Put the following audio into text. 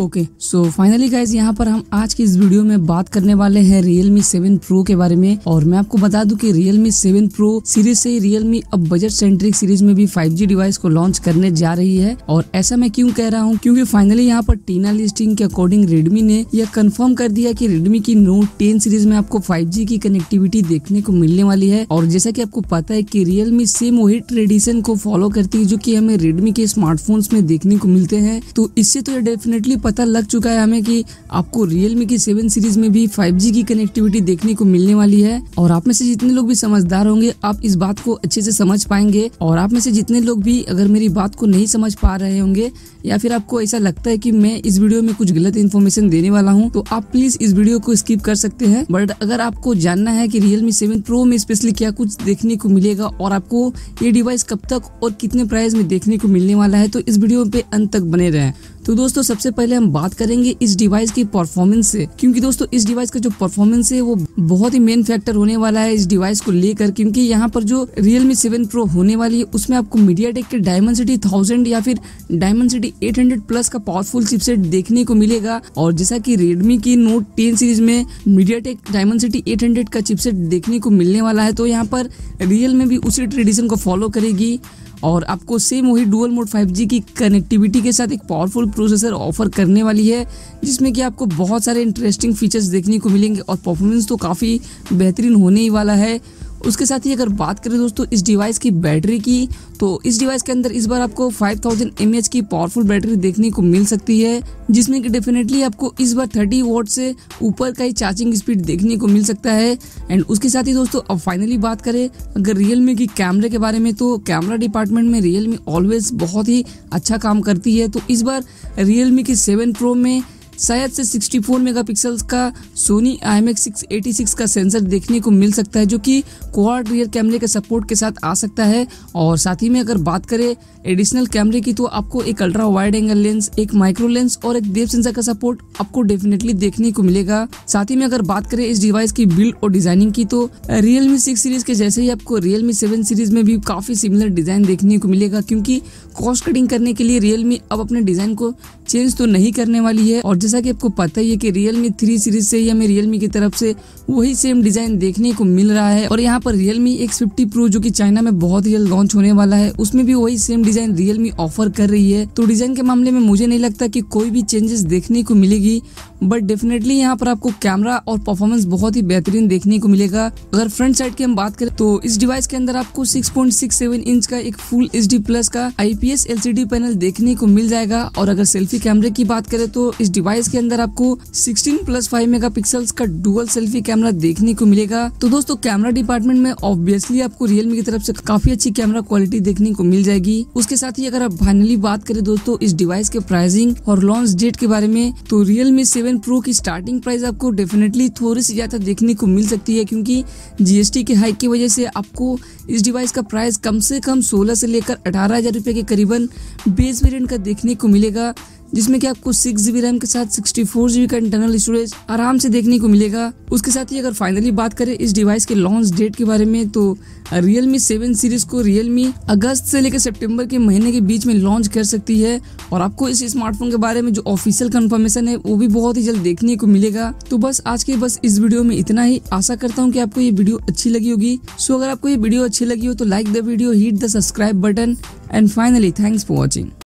okay so finally guys यहाँ पर हम आज की इस वीडियो में बात करने वाले हैं मी सेवन प्रो के बारे में और मैं आपको बता दूं कि मी सेवन प्रो सीरीज से ही रियलमी अब बजट सेंट्रिक सीरीज में भी 5G डिवाइस को लॉन्च करने जा रही है और ऐसा मैं क्यों कह रहा हूँ क्योंकि फाइनली यहाँ पर टीना लिस्टिंग के अकॉर्डिंग रेडमी ने यह कन्फर्म कर दिया की रेडमी की नोट टेन सीरीज में आपको जी की कनेक्टिविटी देखने को मिलने वाली है और जैसा की आपको पता है की रियलमी सेम वही ट्रेडिशन को फॉलो करती है जो की हमें रेडमी के स्मार्टफोन्स में देखने को मिलते हैं तो इससे तो डेफिनेटली पता लग चुका है हमें कि आपको रियलमी की सेवन सीरीज में भी 5G की कनेक्टिविटी देखने को मिलने वाली है और आप में से जितने लोग भी समझदार होंगे आप इस बात को अच्छे से समझ पाएंगे और आप में से जितने लोग भी अगर मेरी बात को नहीं समझ पा रहे होंगे या फिर आपको ऐसा लगता है की मैं इस वीडियो में कुछ गलत इन्फॉर्मेशन देने वाला हूँ तो आप प्लीज इस वीडियो को स्किप कर सकते हैं बट अगर आपको जानना है की रियलमी सेवन प्रो में स्पेशली क्या कुछ देखने को मिलेगा और आपको ये डिवाइस कब तक और कितने प्राइस में देखने को मिलने वाला है तो इस वीडियो पे अंत तक बने रहें तो दोस्तों सबसे पहले हम बात करेंगे इस डिवाइस की परफॉर्मेंस से क्योंकि दोस्तों इस डिवाइस का जो परफॉर्मेंस है वो बहुत ही मेन फैक्टर होने वाला है इस डिवाइस को लेकर क्योंकि यहाँ पर जो रियलमी सेवन प्रो होने वाली है उसमें आपको मीडिया टेक के डायमंड सिटी थाउजेंड या फिर Dimensity eight hundred plus का पावरफुल चिपसेट देखने को मिलेगा और जैसा की रेडमी की नोट टेन सीरीज में MediaTek Dimensity eight hundred का चिपसेट देखने को मिलने वाला है तो यहाँ पर रियल में भी उसी ट्रेडिशन को फॉलो करेगी और आपको सेम वही डुअल मोड 5G की कनेक्टिविटी के साथ एक पावरफुल प्रोसेसर ऑफर करने वाली है जिसमें कि आपको बहुत सारे इंटरेस्टिंग फीचर्स देखने को मिलेंगे और परफॉर्मेंस तो काफ़ी बेहतरीन होने ही वाला है उसके साथ ही अगर बात करें दोस्तों इस डिवाइस की बैटरी की तो इस डिवाइस के अंदर इस बार आपको 5000 थाउजेंड की पावरफुल बैटरी देखने को मिल सकती है जिसमें कि डेफिनेटली आपको इस बार 30 वोट से ऊपर का ही चार्जिंग स्पीड देखने को मिल सकता है एंड उसके साथ ही दोस्तों अब फाइनली बात करें अगर रियलमी की कैमरे के बारे में तो कैमरा डिपार्टमेंट में रियलमी ऑलवेज बहुत ही अच्छा काम करती है तो इस बार रियलमी की सेवन प्रो में शायद से 64 मेगापिक्सल का सोनी आई 686 का सेंसर देखने को मिल सकता है जो कि क्वाड रियर कैमरे के सपोर्ट के साथ आ सकता है और साथ ही में अगर बात करें एडिशनल कैमरे की तो आपको एक अल्ट्रा वाइड एंगल लेंस एक माइक्रो लेंस और एक डेप सेंसर का सपोर्ट आपको डेफिनेटली देखने को मिलेगा साथ ही में अगर बात करें इस डिवाइस की बिल्ड और डिजाइनिंग की तो रियल मी सिक्स सीरीज के जैसे ही आपको रियल मी सेवन सीरीज में भी काफी सिमिलर डिजाइन देखने को मिलेगा क्योंकि कॉस्ट कटिंग करने के लिए रियलमी अब अपने डिजाइन को चेंज तो नहीं करने वाली है और जैसा कि आपको पता ही है कि रियलमी थ्री सीरीज से ही हमें मी की तरफ से वही सेम डिजाइन देखने को मिल रहा है और यहाँ पर रियलमी एक्स फिफ्टी प्रो जो की चाइना में बहुत ही जल्द लॉन्च होने वाला है उसमें भी वही सेम डिजाइन रियलमी ऑफर कर रही है तो डिजाइन के मामले में मुझे नहीं लगता की कोई भी चेंजेस देखने को मिलेगी बट डेफिनेटली यहाँ पर आपको कैमरा और परफॉर्मेंस बहुत ही बेहतरीन देखने को मिलेगा अगर फ्रंट साइड की हम बात करें तो इस डिवाइस के अंदर आपको 6.67 इंच का एक फुल एच प्लस का आईपीएस एलसीडी पैनल देखने को मिल जाएगा और अगर सेल्फी कैमरे की बात करें तो इस डिवाइस के अंदर आपको सिक्सटीन प्लस फाइव मेगा का डुअल सेल्फी कैमरा देखने को मिलेगा तो दोस्तों कैमरा डिपार्टमेंट में ऑब्वियसली आपको रियलमी की तरफ से काफी अच्छी कैमरा क्वालिटी देखने को मिल जाएगी उसके साथ ही अगर आप फाइनली बात करें दोस्तों इस डिवाइस के प्राइसिंग और लॉन्च डेट के बारे में तो रियलमी सेवन सेवन प्रो की स्टार्टिंग प्राइस आपको डेफिनेटली थोड़ी सी ज़्यादा देखने को मिल सकती है क्योंकि जीएसटी के हाइक की वजह से आपको इस डिवाइस का प्राइस कम से कम सोलह से लेकर अठारह हज़ार रुपये के करीबन बेस वेरियंट का देखने को मिलेगा जिसमें कि आपको सिक्स जीबी रैम के साथ सिक्सटी फोर जीबी का इंटरनल स्टोरेज आराम से देखने को मिलेगा उसके साथ ही अगर फाइनली बात करें इस डिवाइस के लॉन्च डेट के बारे में तो रियल मी सेवन सीरीज को रियल मी अगस्त से लेकर सितंबर के महीने के बीच में लॉन्च कर सकती है और आपको इस स्मार्टफोन के बारे में जो ऑफिशियल कन्फर्मेशन है वो भी बहुत ही जल्द देखने को मिलेगा तो बस आज के बस इस वीडियो में इतना ही आशा करता हूँ की आपको ये वीडियो अच्छी लगी होगी सो अगर आपको ये वीडियो अच्छी लगी हो तो like the video hit the subscribe button and finally thanks for watching